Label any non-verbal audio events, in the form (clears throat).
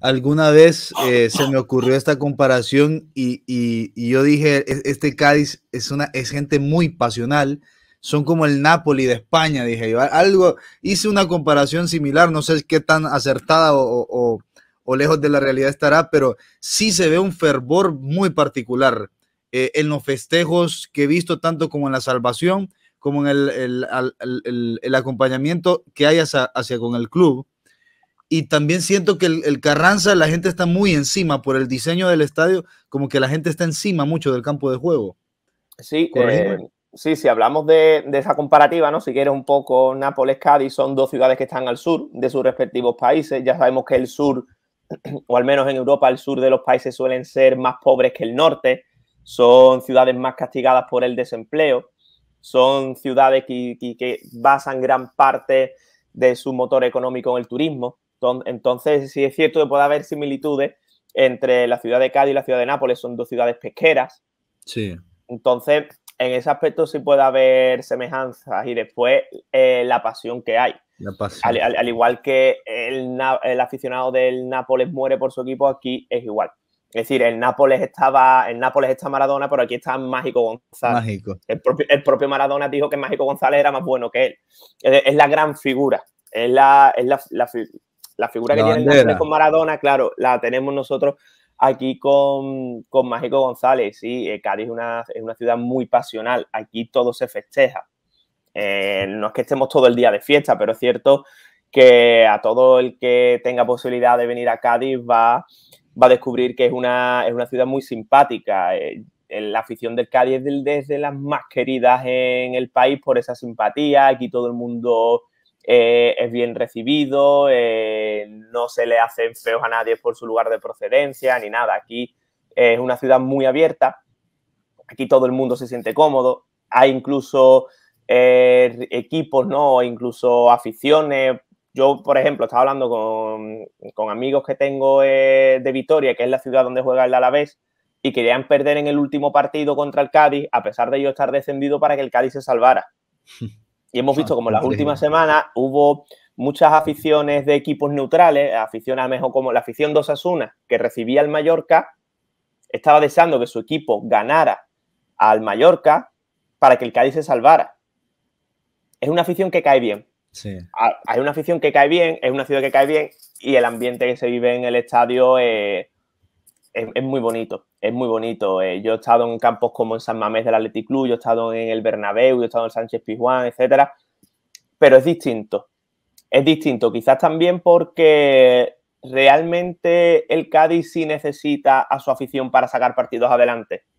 alguna vez eh, se me ocurrió esta comparación y, y, yo dije, e-, este Cádiz es, una, es gente muy pasional, son como el Napoli de España, dije yo. Algo, hice una comparación similar, no sé qué tan acertada o, o, lejos de la realidad estará, pero sí se ve un fervor muy particular eh, en los festejos que he visto, tanto como en la salvación, como en el, el, el, el acompañamiento que hay hacia, hacia con el club. Y también siento que el, Carranza, la gente está muy encima por el diseño del estadio, como que la gente está encima mucho del campo de juego. Sí, eh, sí, si hablamos de, esa comparativa, ¿no? Si quieres un poco, Nápoles, Cádiz son dos ciudades que están al sur de sus respectivos países. Ya sabemos que el sur, (clears throat) o al menos en Europa, el sur de los países suelen ser más pobres que el norte. Son ciudades más castigadas por el desempleo. Son ciudades que basan gran parte de su motor económico en el turismo. Entonces, sí es cierto que puede haber similitudes entre la ciudad de Cádiz y la ciudad de Nápoles, son dos ciudades pesqueras. Sí. Entonces, en ese aspecto sí puede haber semejanzas y después eh, la pasión que hay. La pasión. Al, igual que el, el aficionado del Nápoles muere por su equipo, aquí es igual. Es decir, en Nápoles estaba, Nápoles está Maradona, pero aquí está Mágico González. El, propio, Maradona dijo que Mágico González era más bueno que él. Es, la gran figura. Es la, figura que tiene Nápoles con Maradona, claro, la tenemos nosotros aquí con, con Mágico González. Sí, eh, Cádiz es una, ciudad muy pasional. Aquí todo se festeja. Eh, no es que estemos todo el día de fiesta, pero es cierto que a todo el que tenga posibilidad de venir a Cádiz va va a descubrir que es una, es una ciudad muy simpática. Eh, la afición del Cádiz es de, las más queridas en el país por esa simpatía. Aquí todo el mundo eh, es bien recibido, eh, no se le hacen feos a nadie por su lugar de procedencia ni nada. Aquí es una ciudad muy abierta. Aquí todo el mundo se siente cómodo. Hay incluso equipos, ¿no? Incluso aficiones yo, por ejemplo, estaba hablando con, amigos que tengo eh, de Vitoria, que es la ciudad donde juega el Alavés, y querían perder en el último partido contra el Cádiz, a pesar de yo estar descendido para que el Cádiz se salvara. (laughs) Y hemos visto ah, como en las últimas semanas hubo muchas aficiones de equipos neutrales, aficiones a mejor como la afición de Osasuna, que recibía al Mallorca, estaba deseando que su equipo ganara al Mallorca para que el Cádiz se salvara. Es una afición que cae bien, hay una afición que cae bien, es una ciudad que cae bien y el ambiente que se vive en el estadio es, muy bonito, es muy bonito. Eh, yo he estado en campos como en San Mamés del Athletic Club, yo he estado en el Bernabéu, yo he estado en Sánchez Pizjuán, etcétera, pero es distinto. Es distinto, quizás también porque realmente el Cádiz sí necesita a su afición para sacar partidos adelante.